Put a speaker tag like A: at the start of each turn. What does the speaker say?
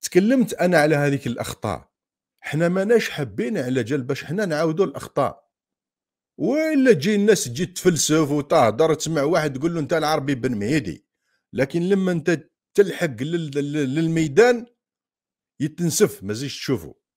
A: تكلمت انا على هذيك الاخطاء حنا ماناش حابين على جال باش حنا نعاودوا الاخطاء ولا تجي الناس تجي تفلسف وتهدر تسمع واحد تقول له انت العربي بن مهيدي لكن لما انت تلحق للميدان يتنسف مازيش تشوفه